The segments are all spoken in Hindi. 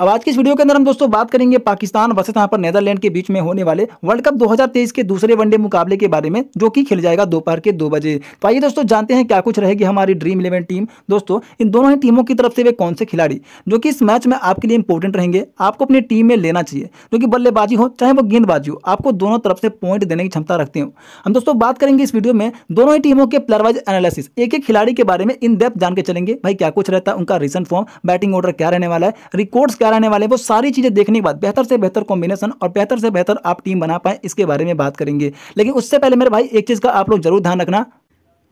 अब आज की इस वीडियो के अंदर हम दोस्तों बात करेंगे पाकिस्तान वर्ष यहाँ पर नेदरलैंड के बीच में होने वाले वर्ल्ड कप 2023 के दूसरे वनडे मुकाबले के बारे में जो कि खेल जाएगा दोपहर के दो बजे तो आइए दोस्तों जानते हैं क्या कुछ रहेगी हमारी ड्रीम इलेवन टीम दोस्तों इन दोनों ही टीमों की तरफ से वे कौन से खिलाड़ी जो कि इस मैच में आपके लिए इंपॉर्टेंट रहेंगे आपको अपनी टीम में लेना चाहिए जो कि बल्लेबाजी हो चाहे वो गेंदबाजी हो आपको दोनों तरफ से पॉइंट देने की क्षमता रखते हो हम दोस्तों बात करेंगे इस वीडियो में दोनों ही टीमों के प्लेयरवाइज एनालिसिस एक एक खिलाड़ी के बारे में इन डेप्थ जान के चलेंगे भाई क्या कुछ रहता है उनका रिसेंट फॉर्म बैटिंग ऑर्डर क्या रहने वाला है रिकॉर्ड्स क्या रहने वाले वो सारी चीज़ें देखने के बाद बेहतर से बेहतर कॉम्बिनेशन और बेहतर से बेहतर आप टीम बना पाए इसके बारे में बात करेंगे लेकिन उससे पहले मेरे भाई एक चीज़ का आप लोग जरूर ध्यान रखना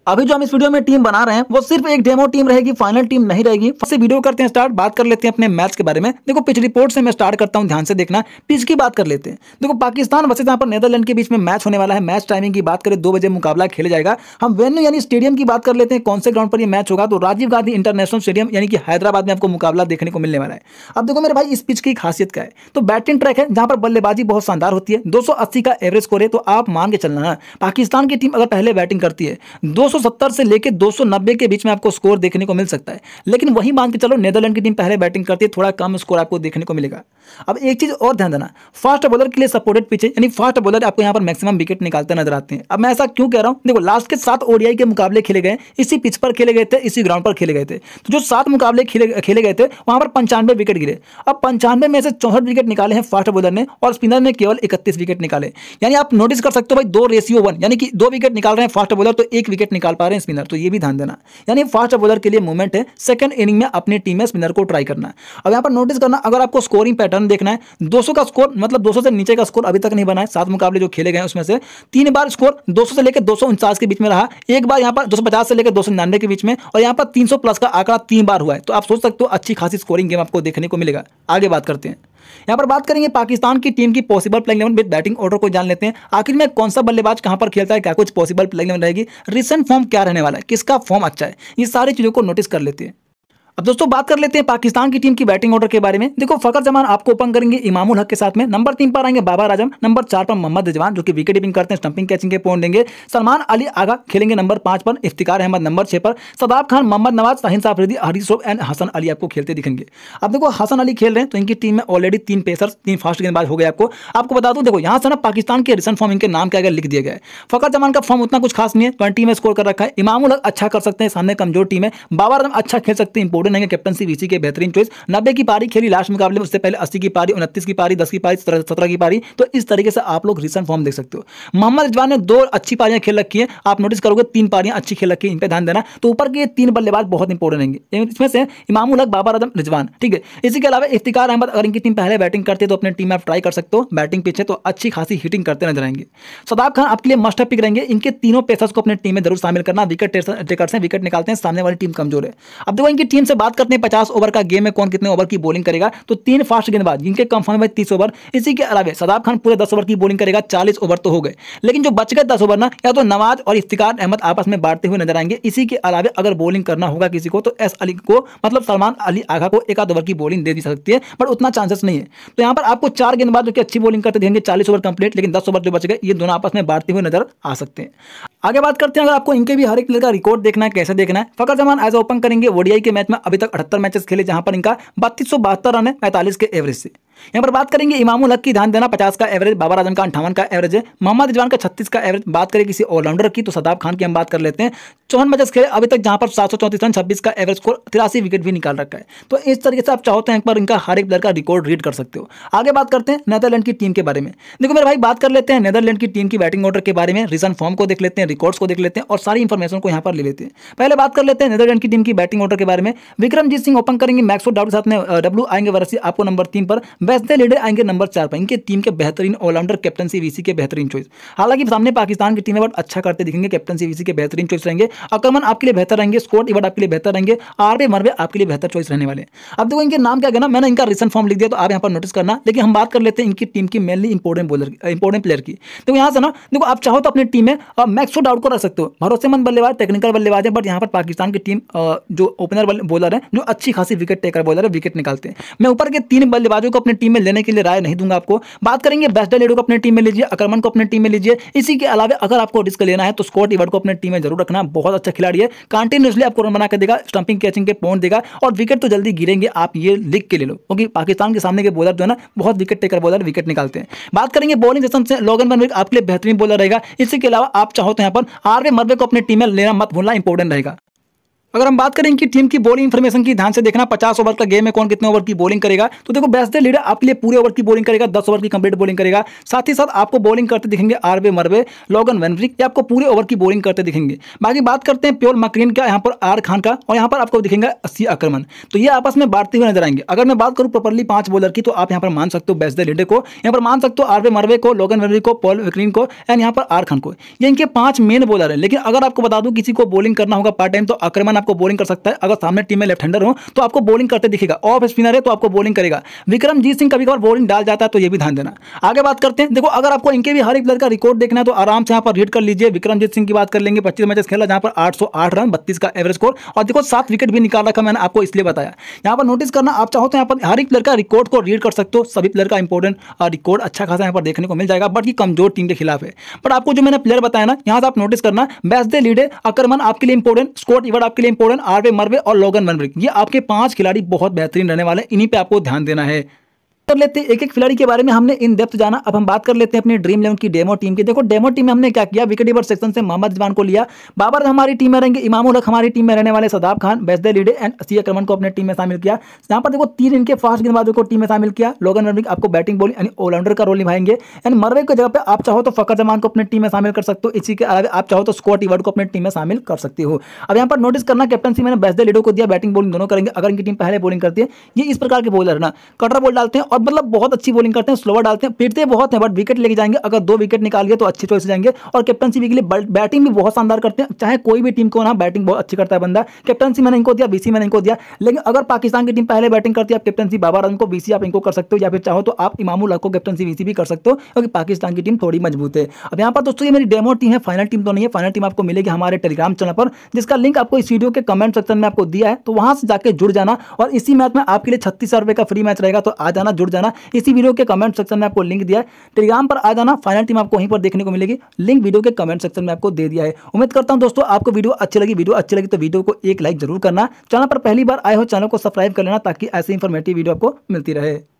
अभी जो हम इस वीडियो में टीम बना रहे हैं वो सिर्फ एक डेमो टीम रहेगी फाइनल टीम नहीं रहेगी फिर वीडियो करते हैं स्टार्ट बात कर लेते हैं अपने मैच के बारे में देखो पिच रिपोर्ट से मैं स्टार्ट करता हूं ध्यान से देखना पिच की बात कर लेते हैं देखो पाकिस्तान वैसे यहाँ पर नेदरलैंड के बीच में मैच होने वाला है मैच टाइमिंग की बात करें दो बजे मुकाबला खेल जाएगा हम वेन्यू यानी स्टेडियम की बात कर लेते हैं कौन से ग्राउंड पर यह मैच होगा तो राजीव गांधी इंटरनेशनल स्टेडियम यानी कि हैदराबाद में आपको मुकाबला देखने को मिलने वाला है अब देखो मेरे भाई इस पिच की खासियत का है तो बैटिंग ट्रैक है जहां पर बल्लेबाजी बहुत शानदार होती है दो का एवरेज स्कोर है तो आप मान के चलना पाकिस्तान की टीम अगर पहले बैटिंग करती है दो 270 से लेकर 290 के बीच में आपको स्कोर देखने को मिल सकता है लेकिन वही मान के चलो नेदरलैंड की टीम पहले बैटिंग करती है थोड़ा कम स्कोर आपको देखने को मिलेगा अब एक चीज़ और ध्यान देना फास्ट बॉलर के लिए सपोर्टेड पिच यानी फास्ट बॉलर आपको यहाँ पर मैक्सिमम विकेट निकालते नजर आते हैं अब मैं ऐसा क्यों कह रहा हूँ देखो लास्ट के सात ओडियाई के मुकाबले खेले गए इसी पिच पर खेले गए थे इसी ग्राउंड पर खेले गए थे तो जो सात मुकाबले खेले गए थे वहाँ पर पंचानवे विकेट गिरे अब पंचानवे में से चौसठ विकेट निकाले हैं फास्ट बॉलर ने और स्पिनर ने केवल इकतीस विकेट निकाले यानी आप नोटिस कर सकते हो भाई दो रेशियो वन यानी कि दो विकेट निकाल रहे हैं फास्ट बॉलर तो एक विकेट निकाल पा रहे हैं स्पिनर तो ये भी ध्यान देना यानी फास्ट बॉलर के लिए मूवमेंट है सेकंड इनिंग में अपनी टीम में स्पिनर को ट्राई करना है अब यहाँ पर नोटिस करना अगर आपको स्कोरिंग पैटर्न देखना है दो का स्कोर मतलब दो से नीचे का स्कोर अभी तक नहीं बना है सात मुकाबले जो खेले गए उसमें से तीन बार स्कोर दो से लेकर दो के बीच में रहा एक बार यहाँ पर दो से लेकर दो के बीच में और यहाँ पर तीन प्लस का आंकड़ा तीन बार हुआ है तो आप सोच सकते हो अच्छी खासी स्कोरिंग गेम आपको देखने को मिलेगा आगे बात करते हैं यहाँ पर बात करेंगे पाकिस्तान की टीम की possible playing eleven with batting order को जान लेते हैं आखिर में कौन सा बल्लेबाज कहाँ पर खेलता है क्या कुछ पॉसिबल प्लेइंग इलेवन रहेगी रिसेंट फॉर्म क्या रहने वाला है किसका फॉर्म अच्छा है ये सारी चीज़ों को नोटिस कर लेते हैं अब दोस्तों बात कर लेते हैं पाकिस्तान की टीम की बैटिंग ऑर्डर के बारे में देखो फकर जमान आपको ओपन करेंगे इमामुल हक के साथ में नंबर तीन पर आएंगे बाबर आजम नंबर चार पर मोहम्मद रिजवान जो कि विकेट कीपिंग करते हैं स्टंपिंग कैचिंग के पॉइंट देंगे सलमान अली आगा खेलेंगे नंबर पांच पर इफ्तिकार अहमद नंबर छह पर सदाब खान मोहम्मद नवाज साहिन साफरीदी हरीश एंड हसन अली आपको खेलते दिखेंगे अब देखो हसन अली खेल रहे हैं तो इनकी टीम में ऑलरेडी तीन पेसर तीन फास्ट गेंदबाज हो गए आपको आपको बता दूँ देखो यहाँ से ना पाकिस्तान के रिसेंट फॉर्म इनके नाम क्या लिख दिया गया फकर जमान का फॉर्म उतना कुछ खास नहीं है ट्वेंटी में स्कोर कर रखा है इमामुल हक अच्छा कर सकते हैं सामने कमजोर टीम है बाबर आजम अच्छा खेल सकते हैं फोर्डन है कैप्टनसी वीसी के बेहतरीन चॉइस नब्बे की पारी खेली लास्ट मुकाबले में उससे पहले अस्सी की पारी उनतीस की पारी दस की पारी सत्रह की पारी तो इस तरीके से आप लोग रिसेंट फॉर्म देख सकते हो मोहम्मद रिजवान ने दो अच्छी पारियां खेल रखी है आप नोटिस करोगे तीन पारियां अच्छी खेल रखी है इन पर ध्यान देना तो ऊपर के तीन बल्लेबाज बहुत इंपॉर्टेंट रहेंगे इसमें से इमाम हक बाबर आदम रिजवान ठीक है इसी के अलावा इफ्तिकार अहमद अगर इनकी टीम पहले बैटिंग करते तो अपने टीम में आप ट्राई कर सकते हो बैटिंग पीछे तो अच्छी खासी हिटिंग करते नजर आएंगे सदाब खान आपके लिए मस्ट पिक रहेंगे इनके तीनों पेसर्स को अपने टीम में जरूर शामिल करना विकेट टेकर्स हैं विकेट निकालते हैं सामने वाली टीम कमजोर है अब देखो इनकी टीम से बात करते हैं पचास ओवर का गेम में कौन कितने ओवर की बोलिंग करेगा तो तीन फास्ट गेंदबाज जिनके कंफर्म है तीस ओवर इसी के अलावा सदाब खान पूरे दस ओवर की बोलिंग करेगा चालीस ओवर तो हो गए लेकिन जो बच गए दस ओवर ना या तो नवाज और इफ्तिकार अहमद आपस में बांटते हुए नजर आएंगे इसी के अलावा अगर बोलिंग करना होगा किसी को तो एस अली को मतलब सलमान अली आगा को एक आध ओवर की बोलिंग दे दी सकती है बट उतना चांसेस नहीं है तो यहाँ पर आपको चार गेंदबाज जो कि अच्छी बोलिंग करते देंगे चालीस ओवर कंप्लीट लेकिन दस ओवर जो बच गए ये दोनों आपस में बांटते हुए नजर आ सकते हैं आगे बात करते हैं अगर आपको इनके भी हर एक प्लेयर का रिकॉर्ड देखना है कैसे देखना है फकर जमान एज ओपन करेंगे ओडीआई के मैच में अभी तक अठहत्तर मैचेस खेले जहां पर इनका बत्तीस रन है पैंतालीस के एवरेज से यहाँ पर बात करेंगे इमामुल हक की ध्यान देना पचास का एवरेज बाबर आजम का अंठावन का एवरेज है मोहम्मद रिजवान का छत्तीस का एवरेज बात करें किसी ऑलराउंडर की तो सदाब खान की हम बात कर लेते हैं चौहन मैच खेले अभी तक जहाँ पर सात सौ चौंतीस रन छब्बीस का एवरेज स्कोर तिरासी विकेट भी निकाल रखा है तो इस तरीके से आप चाहो तो यहाँ पर इनका हर एक प्लेयर का रिकॉर्ड रीड कर सकते हो आगे बात करते हैं नेदरलैंड की टीम के बारे में देखो मेरे भाई बात कर लेते हैं नेदरलैंड की टीम की बैटिंग ऑर्डर के बारे में रिजन फॉर्म को देख लेते हैं रिकॉर्ड्स को देख लेते हैं और सारी इन्फॉर्मेशन को यहाँ पर ले लेते हैं पहले बात कर लेते हैं नेदरलैंड की टीम की बैटिंग ऑर्डर के बारे में विक्रमजीत सिंह ओपन करेंगे मैक्सो डाउट साथ में डब्ल्यू आएंगे वरसी आपको नंबर तीन पर वेस्टर्न लीडर आएंगे नंबर चार पर इनके टीम के बेहतरीन ऑलराउंडर कैप्टन सी के बेहतरीन चॉइस हालांकि सामने पाकिस्तान की टीम है बट अच्छा करते दिखेंगे कैप्टन सी के बेहतरीन चॉइस रहेंगे अकमन आपके लिए बेहतर रहेंगे स्कॉट इवर्ट आपके लिए बेहतर रहेंगे आर पे मरवे आपके लिए बेहतर चॉइस रहने वाले अब देखो इनके नाम क्या कहना मैंने इनका रिसेंट फॉर्म लिख दिया तो आप यहाँ पर नोटिस करना लेकिन हम बात कर लेते हैं इनकी टीम की mainly important bowler important player की देखो यहाँ से ना देखो आप चाहो तो अपनी टीम में मैक्सो डाउट को रख सकते हो भरोसेमंद बल्लेबाज टेक्निकल बल्लेबाज है बट यहाँ पर पाकिस्तान की टीम जो ओपनर बॉलर है जो अच्छी खासी विकेट टेकर बॉलर है विकेट निकालते हैं मैं ऊपर के तीन बल्लेबाजों को अपने अपने टीम में लेने के लिए राय नहीं दूंगा आपको बात करेंगे बेस्ट लेडो को अपने टीम में लीजिए आक्रमण को अपने टीम में लीजिए इसी के अलावा अगर आपको रिस्क लेना है तो स्कॉट इवर्ड को अपने टीम में जरूर रखना बहुत अच्छा खिलाड़ी है कंटिन्यूसली आपको रन बनाकर देगा स्टंपिंग कैचिंग के पॉइंट देगा और विकेट तो जल्दी गिरेंगे आप ये लिख के ले लो क्योंकि पाकिस्तान के सामने के बॉलर जो है ना बहुत विकेट टेकर बॉलर विकेट निकालते हैं बात करेंगे बॉलिंग सेशन से लॉगन बनवेक आपके लिए बेहतरीन बॉलर रहेगा इसी के अलावा आप चाहो तो यहाँ पर आरवे मरवे को अपने टीम में लेना मत भूलना इंपॉर्टेंट रहेगा अगर हम बात करें इनकी टीम की बॉलिंग इन्फॉर्मेशन की ध्यान से देखना पचास ओवर का गेम है कौन कितने ओवर की बॉलिंग करेगा तो देखो बेस्ट लीडर आपके लिए पूरे ओवर की बॉलिंग करेगा दस ओवर की कंप्लीट बॉलिंग करेगा साथ ही साथ आपको बॉलिंग करते दिखेंगे आरवे मरवे लॉगन वेनफ्रिक ये आपको पूरे ओवर की बॉलिंग करते दिखेंगे बाकी बात करते हैं प्योर मकरीन का यहाँ पर आर खान का और यहाँ पर आपको दिखेंगे अस्सी आक्रमण तो ये आपस में बांटते हुए नजर आएंगे अगर मैं बात करूँ प्रॉपरली पांच बॉलर की तो आप यहाँ पर मान सकते हो बेस्ट लीडर को यहाँ पर मान सकते हो आरवे मरवे को लॉगन वेनफ्रिक को पॉल मकरीन को एंड यहाँ पर आर खान को ये इनके पांच मेन बॉलर है लेकिन अगर आपको बता दूँ किसी को बॉलिंग करना होगा पार्ट टाइम तो आक्रमण आपको बोलिंग कर सकता है अगर सामने टीम में लेफ्ट हैंडर हो तो आपको बोलिंग करते दिखेगा ऑफ स्पिनर है तो आपको बोलिंग करेगा विक्रमजीत सिंह कभी कभार बोलिंग डाल जाता है तो ये भी ध्यान देना आगे बात करते हैं देखो अगर आपको इनके भी हर एक प्लेयर का रिकॉर्ड देखना है तो आराम से यहाँ पर रीड कर लीजिए विक्रमजीत सिंह की बात कर लेंगे पच्चीस मैचेस खेला जहाँ पर आठ रन बत्तीस का एवरेज स्कोर और देखो सात विकेट भी निकाल रखा मैंने आपको इसलिए बताया यहाँ पर नोटिस करना आप चाहो तो यहाँ पर हर एक प्लेयर का रिकॉर्ड को रीड कर सकते हो सभी प्लेयर का इंपॉर्टेंट रिकॉर्ड अच्छा खासा यहाँ पर देखने को मिल जाएगा बट ये कमजोर टीम के खिलाफ है बट आपको जो मैंने प्लेयर बताया ना यहाँ से आप नोटिस करना बेस्ट दे लीडे अकरमन आपके लिए इंपॉर्टेंट स्कोर इवर आपके लिए इंपॉर्टेंट आरवे मरवे और लोगन वनब्रिक ये आपके पांच खिलाड़ी बहुत बेहतरीन रहने वाले इन्हीं पे आपको ध्यान देना है कर लेते हैं एक एक खिलाड़ी के बारे में हमने इन डेप्थ जाना अब हम बात कर लेते हैं अपनी ड्रीम इलेवन की डेमो टीम की देखो डेमो टीम में हमने क्या किया विकेट सेक्शन से मोहम्मद जवान को लिया बाबर हमारी टीम में रहेंगे इमाम उलक हमारी टीम में रहने वाले सदाब खान बैसदे लीडे एंड सिया क्रमन को अपने टीम में शामिल किया यहाँ पर देखो तीन इनके फास्ट गेंदबाजों को टीम में शामिल किया लोगन रनविक आपको बैटिंग बोली यानी ऑलराउंडर का रोल निभाएंगे एंड मरवे की जगह पर आप चाहो तो फकर जमान को अपने टीम में शामिल कर सकते हो इसी के अलावा आप चाहो तो स्कॉट इवर्ड को अपनी टीम में शामिल कर सकते हो अब यहाँ पर नोटिस करना कैप्टनसी मैंने बैसदे लीडो को दिया बैटिंग बोलिंग दोनों करेंगे अगर इनकी टीम पहले बोलिंग करती है ये इस प्रकार के बोलर ना कटर बोल डालते हैं और अब मतलब बहुत अच्छी बॉलिंग करते हैं स्लोवर डालते हैं फिरते बहुत हैं बट विकेट लेके जाएंगे अगर दो विकेट निकाल गए तो अच्छी चॉइस जाएंगे और कैप्टनसी के लिए बैटिंग भी बहुत शानदार करते हैं चाहे कोई भी टीम को ना बैटिंग बहुत अच्छी करता है बंदा कैप्टनसी मैंने इनको दिया बीसी मैंने इनको दिया लेकिन अगर पाकिस्तान की टीम पहले बैटिंग करती है आप कैप्टनसी बाबा रन को बीसी आप इनको कर सकते हो या फिर चाहो तो आप लाख को कैप्टनसी बीसी भी कर सकते हो क्योंकि पाकिस्तान की टीम थोड़ी मजबूत है अब यहाँ पर दोस्तों ये मेरी डेमो टीम है फाइनल टीम तो नहीं है फाइनल टीम आपको मिलेगी हमारे टेलीग्राम चैनल पर जिसका लिंक आपको इस वीडियो के कमेंट सेक्शन में आपको दिया है तो वहाँ से जाकर जुड़ जाना और इसी मैच में आपके लिए छत्तीस का फ्री मैच रहेगा तो आ जाना जुड़ जाना इसी वीडियो के कमेंट सेक्शन में आपको लिंक दिया है टेलीग्राम पर आ जाना फाइनल टीम आपको वहीं पर देखने को मिलेगी लिंक वीडियो के कमेंट सेक्शन में आपको दे दिया है उम्मीद करता हूं दोस्तों आपको वीडियो अच्छी लगी वीडियो अच्छी लगी तो वीडियो को एक लाइक जरूर करना चैनल पर पहली बार आए हो चैनल को सब्सक्राइब कर लेना ताकि ऐसी इन्फॉर्मेटिव वीडियो आपको मिलती रहे